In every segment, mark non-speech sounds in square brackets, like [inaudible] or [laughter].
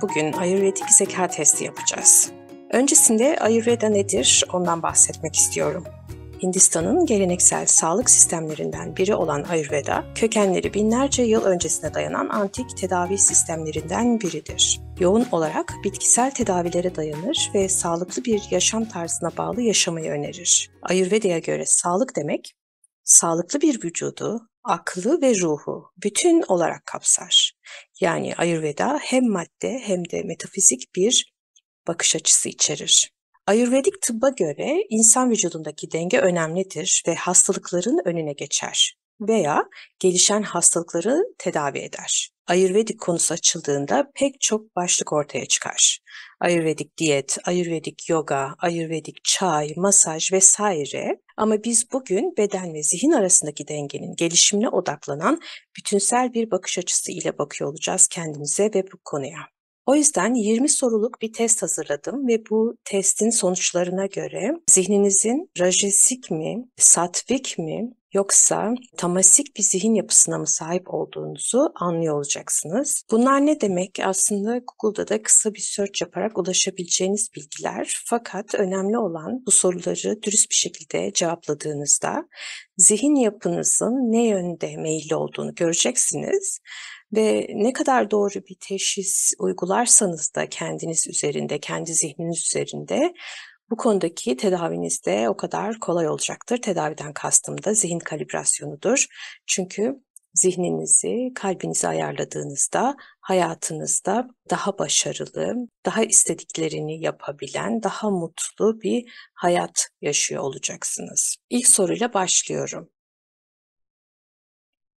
bugün ayurvedik zeka testi yapacağız. Öncesinde ayurveda nedir ondan bahsetmek istiyorum. Hindistan'ın geleneksel sağlık sistemlerinden biri olan Ayurveda, kökenleri binlerce yıl öncesine dayanan antik tedavi sistemlerinden biridir. Yoğun olarak bitkisel tedavilere dayanır ve sağlıklı bir yaşam tarzına bağlı yaşamayı önerir. Ayurveda'ya göre sağlık demek, sağlıklı bir vücudu, aklı ve ruhu bütün olarak kapsar yani Ayurveda hem madde hem de metafizik bir bakış açısı içerir. Ayurvedik tıbba göre insan vücudundaki denge önemlidir ve hastalıkların önüne geçer veya gelişen hastalıkları tedavi eder. Ayurvedik konusu açıldığında pek çok başlık ortaya çıkar. Ayurvedik diyet, ayurvedik yoga, ayurvedik çay, masaj vesaire ama biz bugün beden ve zihin arasındaki dengenin gelişimine odaklanan bütünsel bir bakış açısı ile bakıyor olacağız kendimize ve bu konuya. O yüzden 20 soruluk bir test hazırladım ve bu testin sonuçlarına göre zihninizin rajesik mi, satvik mi, yoksa tamasik bir zihin yapısına mı sahip olduğunuzu anlıyor olacaksınız. Bunlar ne demek? Aslında Google'da da kısa bir search yaparak ulaşabileceğiniz bilgiler. Fakat önemli olan bu soruları dürüst bir şekilde cevapladığınızda zihin yapınızın ne yönde meyilli olduğunu göreceksiniz ve ne kadar doğru bir teşhis uygularsanız da kendiniz üzerinde, kendi zihniniz üzerinde bu konudaki tedaviniz de o kadar kolay olacaktır. Tedaviden kastım da zihin kalibrasyonudur. Çünkü zihninizi, kalbinizi ayarladığınızda hayatınızda daha başarılı, daha istediklerini yapabilen, daha mutlu bir hayat yaşıyor olacaksınız. İlk soruyla başlıyorum.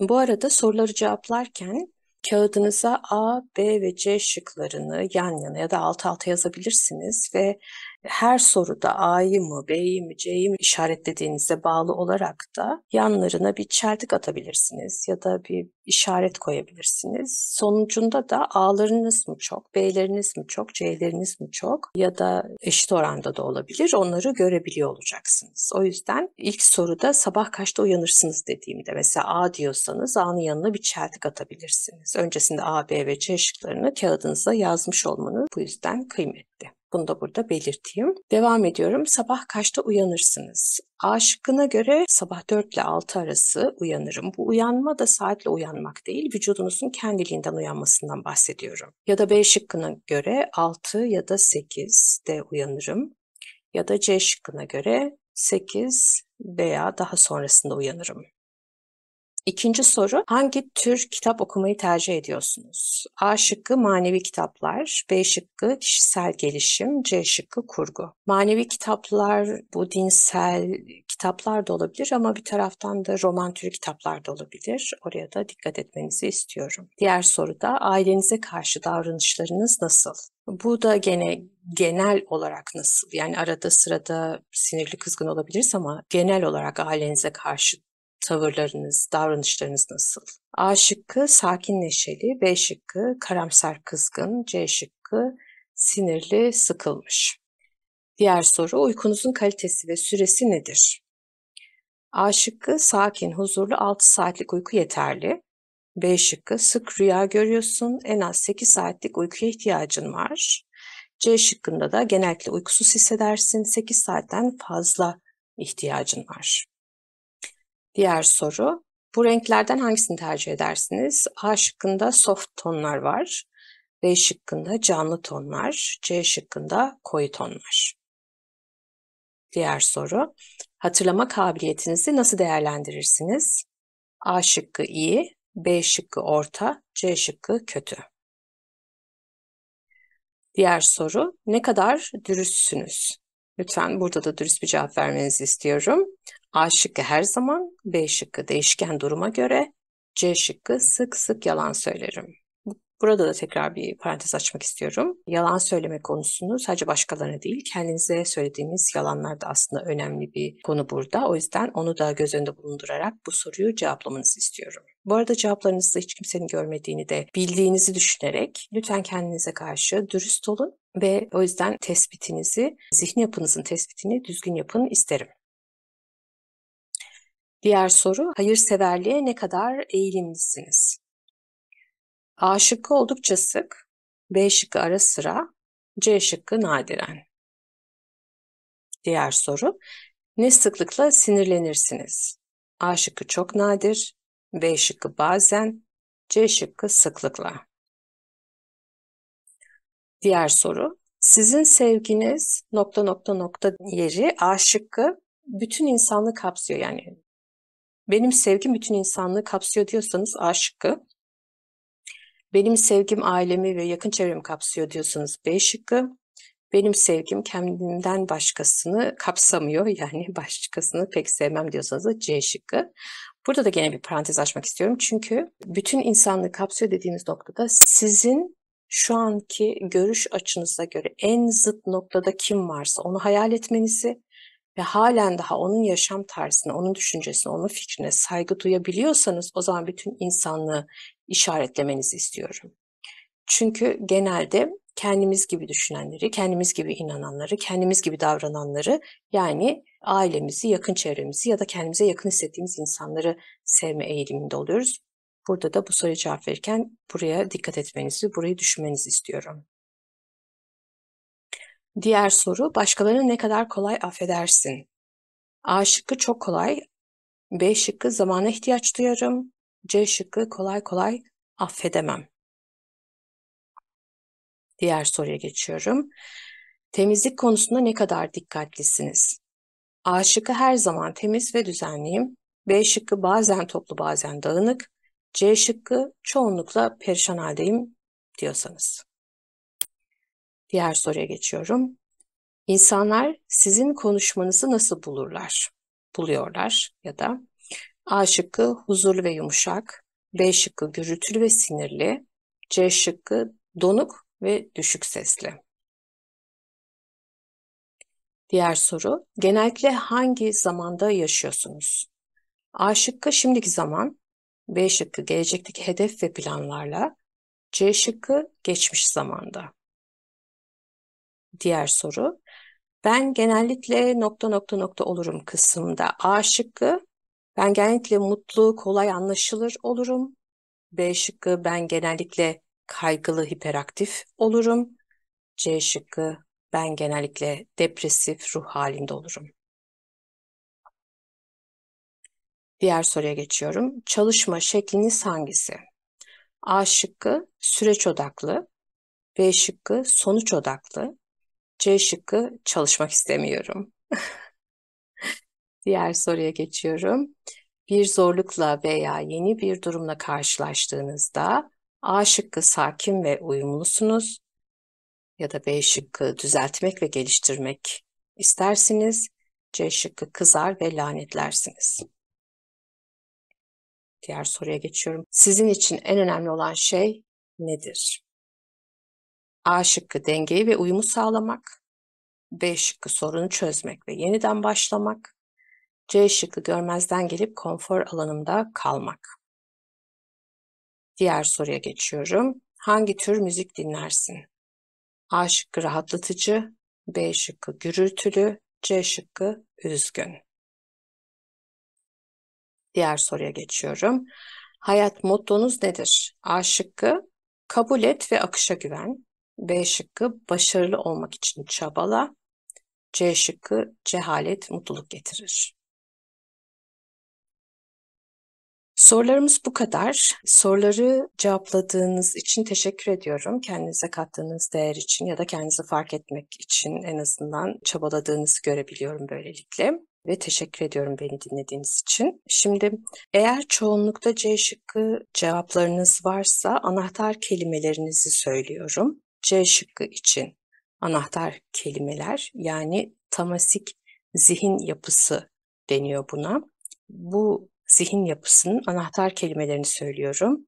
Bu arada soruları cevaplarken kağıdınıza A, B ve C şıklarını yan yana ya da alt alta yazabilirsiniz ve her soruda A'yı mı, B'yi mi, C'yi mi işaretlediğinize bağlı olarak da yanlarına bir çeltik atabilirsiniz ya da bir işaret koyabilirsiniz. Sonucunda da A'larınız mı çok, B'leriniz mi çok, C'leriniz mi çok ya da eşit oranda da olabilir onları görebiliyor olacaksınız. O yüzden ilk soruda sabah kaçta uyanırsınız dediğimde mesela A diyorsanız A'nın yanına bir çeltik atabilirsiniz. Öncesinde A, B ve C şıklarını kağıdınıza yazmış olmanız bu yüzden kıymetli. Bunu da burada belirteyim. Devam ediyorum. Sabah kaçta uyanırsınız? A şıkkına göre sabah 4 ile 6 arası uyanırım. Bu uyanma da saatle uyanmak değil, vücudunuzun kendiliğinden uyanmasından bahsediyorum. Ya da B şıkkına göre 6 ya da 8 de uyanırım. Ya da C şıkkına göre 8 veya daha sonrasında uyanırım. İkinci soru hangi tür kitap okumayı tercih ediyorsunuz? A şıkkı manevi kitaplar, B şıkkı kişisel gelişim, C şıkkı kurgu. Manevi kitaplar bu dinsel kitaplar da olabilir ama bir taraftan da roman türü kitaplar da olabilir. Oraya da dikkat etmenizi istiyorum. Diğer soruda ailenize karşı davranışlarınız nasıl? Bu da gene genel olarak nasıl? Yani arada sırada sinirli kızgın olabiliriz ama genel olarak ailenize karşı tavırlarınız, davranışlarınız nasıl? A şıkkı sakin neşeli, B şıkkı karamsar kızgın, C şıkkı sinirli, sıkılmış. Diğer soru uykunuzun kalitesi ve süresi nedir? A şıkkı sakin, huzurlu 6 saatlik uyku yeterli. B şıkkı sık rüya görüyorsun, en az 8 saatlik uykuya ihtiyacın var. C şıkkında da genellikle uykusuz hissedersin, 8 saatten fazla ihtiyacın var. Diğer soru. Bu renklerden hangisini tercih edersiniz? A şıkkında soft tonlar var. B şıkkında canlı tonlar. C şıkkında koyu tonlar. Diğer soru. Hatırlama kabiliyetinizi nasıl değerlendirirsiniz? A şıkkı iyi, B şıkkı orta, C şıkkı kötü. Diğer soru. Ne kadar dürüstsünüz? Lütfen burada da dürüst bir cevap vermenizi istiyorum. A şıkkı her zaman, B şıkkı değişken duruma göre, C şıkkı sık sık yalan söylerim. Burada da tekrar bir parantez açmak istiyorum. Yalan söyleme konusunu sadece başkalarına değil, kendinize söylediğiniz yalanlar da aslında önemli bir konu burada. O yüzden onu da göz önünde bulundurarak bu soruyu cevaplamanızı istiyorum. Bu arada cevaplarınızda hiç kimsenin görmediğini de bildiğinizi düşünerek lütfen kendinize karşı dürüst olun ve o yüzden tespitinizi, zihin yapınızın tespitini düzgün yapın isterim. Diğer soru, hayırseverliğe ne kadar eğilimlisiniz? A şıkkı oldukça sık, B şıkkı ara sıra, C şıkkı nadiren. Diğer soru, ne sıklıkla sinirlenirsiniz? A şıkkı çok nadir, B şıkkı bazen, C şıkkı sıklıkla. Diğer soru, sizin sevginiz nokta nokta nokta yeri A şıkkı bütün insanlığı kapsıyor yani benim sevgim bütün insanlığı kapsıyor diyorsanız A şıkkı. Benim sevgim ailemi ve yakın çevremi kapsıyor diyorsanız B şıkkı. Benim sevgim kendimden başkasını kapsamıyor. [laughs] Yani başkasını pek sevmem diyorsanız da C şıkkı. Burada da gene bir parantez açmak istiyorum. Çünkü bütün insanlığı kapsıyor dediğiniz noktada sizin şu anki görüş açınıza göre en zıt noktada kim varsa onu hayal etmenizi ve halen daha onun yaşam tarzına, onun düşüncesine, onun fikrine saygı duyabiliyorsanız o zaman bütün insanlığı işaretlemenizi istiyorum. Çünkü genelde kendimiz gibi düşünenleri, kendimiz gibi inananları, kendimiz gibi davrananları yani ailemizi, yakın çevremizi ya da kendimize yakın hissettiğimiz insanları sevme eğiliminde oluyoruz. Burada da bu soruya cevap verirken buraya dikkat etmenizi, burayı düşünmenizi istiyorum. Diğer soru, başkalarını ne kadar kolay affedersin? A şıkkı çok kolay, B şıkkı zamana ihtiyaç duyarım, C şıkkı kolay kolay affedemem. Diğer soruya geçiyorum. Temizlik konusunda ne kadar dikkatlisiniz? A şıkkı her zaman temiz ve düzenliyim. B şıkkı bazen toplu bazen dağınık. C şıkkı çoğunlukla perişan haldeyim diyorsanız. Diğer soruya geçiyorum. İnsanlar sizin konuşmanızı nasıl bulurlar? Buluyorlar ya da A şıkkı huzurlu ve yumuşak, B şıkkı gürültülü ve sinirli, C şıkkı donuk ve düşük sesli. Diğer soru, genellikle hangi zamanda yaşıyorsunuz? A şıkkı şimdiki zaman, B şıkkı gelecekteki hedef ve planlarla, C şıkkı geçmiş zamanda diğer soru. Ben genellikle nokta nokta nokta olurum kısmında A şıkkı. Ben genellikle mutlu, kolay anlaşılır olurum. B şıkkı ben genellikle kaygılı, hiperaktif olurum. C şıkkı ben genellikle depresif ruh halinde olurum. Diğer soruya geçiyorum. Çalışma şekliniz hangisi? A şıkkı süreç odaklı, B şıkkı sonuç odaklı, C şıkkı çalışmak istemiyorum. Diğer soruya geçiyorum. Bir zorlukla veya yeni bir durumla karşılaştığınızda A şıkkı sakin ve uyumlusunuz ya da B şıkkı düzeltmek ve geliştirmek istersiniz. C şıkkı kızar ve lanetlersiniz. Diğer soruya geçiyorum. Sizin için en önemli olan şey nedir? A şıkkı dengeyi ve uyumu sağlamak. B şıkkı sorunu çözmek ve yeniden başlamak. C şıkkı görmezden gelip konfor alanımda kalmak. Diğer soruya geçiyorum. Hangi tür müzik dinlersin? A şıkkı rahatlatıcı, B şıkkı gürültülü, C şıkkı üzgün. Diğer soruya geçiyorum. Hayat mottonuz nedir? A şıkkı kabul et ve akışa güven. B şıkkı başarılı olmak için çabala. C şıkkı cehalet mutluluk getirir. Sorularımız bu kadar. Soruları cevapladığınız için teşekkür ediyorum. Kendinize kattığınız değer için ya da kendinizi fark etmek için en azından çabaladığınızı görebiliyorum böylelikle ve teşekkür ediyorum beni dinlediğiniz için. Şimdi eğer çoğunlukta C şıkkı cevaplarınız varsa anahtar kelimelerinizi söylüyorum. C şıkkı için anahtar kelimeler yani tamasik zihin yapısı deniyor buna. Bu zihin yapısının anahtar kelimelerini söylüyorum.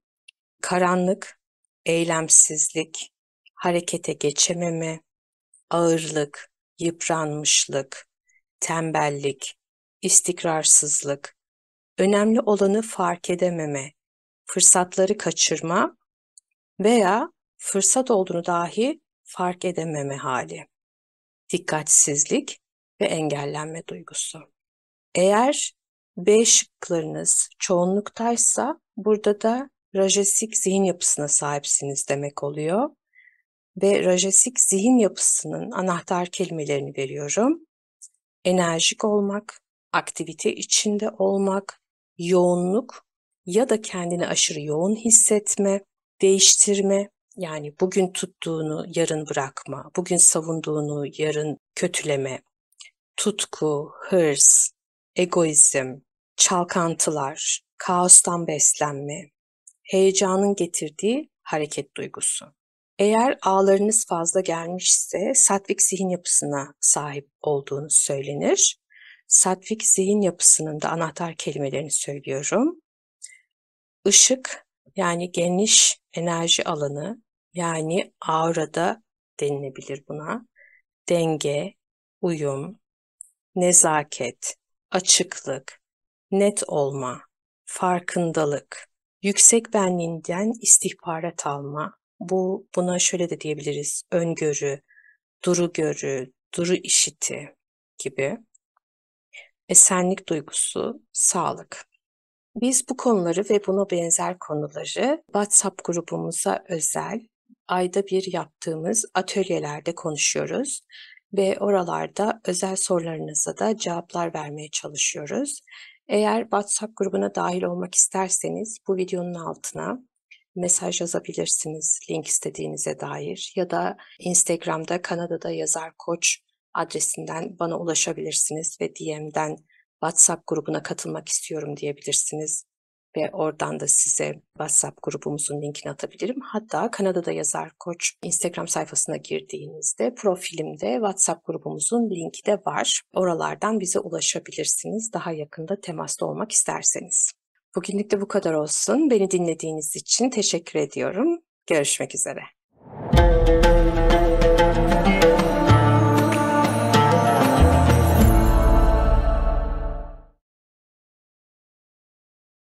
Karanlık, eylemsizlik, harekete geçememe, ağırlık, yıpranmışlık, tembellik, istikrarsızlık, önemli olanı fark edememe, fırsatları kaçırma veya fırsat olduğunu dahi fark edememe hali, dikkatsizlik ve engellenme duygusu. Eğer B şıklarınız çoğunluktaysa burada da rajesik zihin yapısına sahipsiniz demek oluyor. Ve rajesik zihin yapısının anahtar kelimelerini veriyorum. Enerjik olmak, aktivite içinde olmak, yoğunluk ya da kendini aşırı yoğun hissetme, değiştirme, yani bugün tuttuğunu yarın bırakma, bugün savunduğunu yarın kötüleme, tutku, hırs, egoizm, çalkantılar, kaostan beslenme, heyecanın getirdiği hareket duygusu. Eğer ağlarınız fazla gelmişse satvik zihin yapısına sahip olduğunu söylenir. Satvik zihin yapısının da anahtar kelimelerini söylüyorum. Işık yani geniş enerji alanı, yani aurada denilebilir buna. Denge, uyum, nezaket, açıklık, net olma, farkındalık, yüksek benliğinden istihbarat alma. Bu buna şöyle de diyebiliriz. Öngörü, duru görü, duru işiti gibi. Esenlik duygusu, sağlık. Biz bu konuları ve buna benzer konuları WhatsApp grubumuza özel ayda bir yaptığımız atölyelerde konuşuyoruz ve oralarda özel sorularınıza da cevaplar vermeye çalışıyoruz. Eğer WhatsApp grubuna dahil olmak isterseniz bu videonun altına mesaj yazabilirsiniz link istediğinize dair ya da Instagram'da Kanada'da yazar koç adresinden bana ulaşabilirsiniz ve DM'den WhatsApp grubuna katılmak istiyorum diyebilirsiniz ve oradan da size WhatsApp grubumuzun linkini atabilirim. Hatta Kanada'da yazar koç Instagram sayfasına girdiğinizde profilimde WhatsApp grubumuzun linki de var. Oralardan bize ulaşabilirsiniz daha yakında temaslı olmak isterseniz. Bugünlük de bu kadar olsun. Beni dinlediğiniz için teşekkür ediyorum. Görüşmek üzere.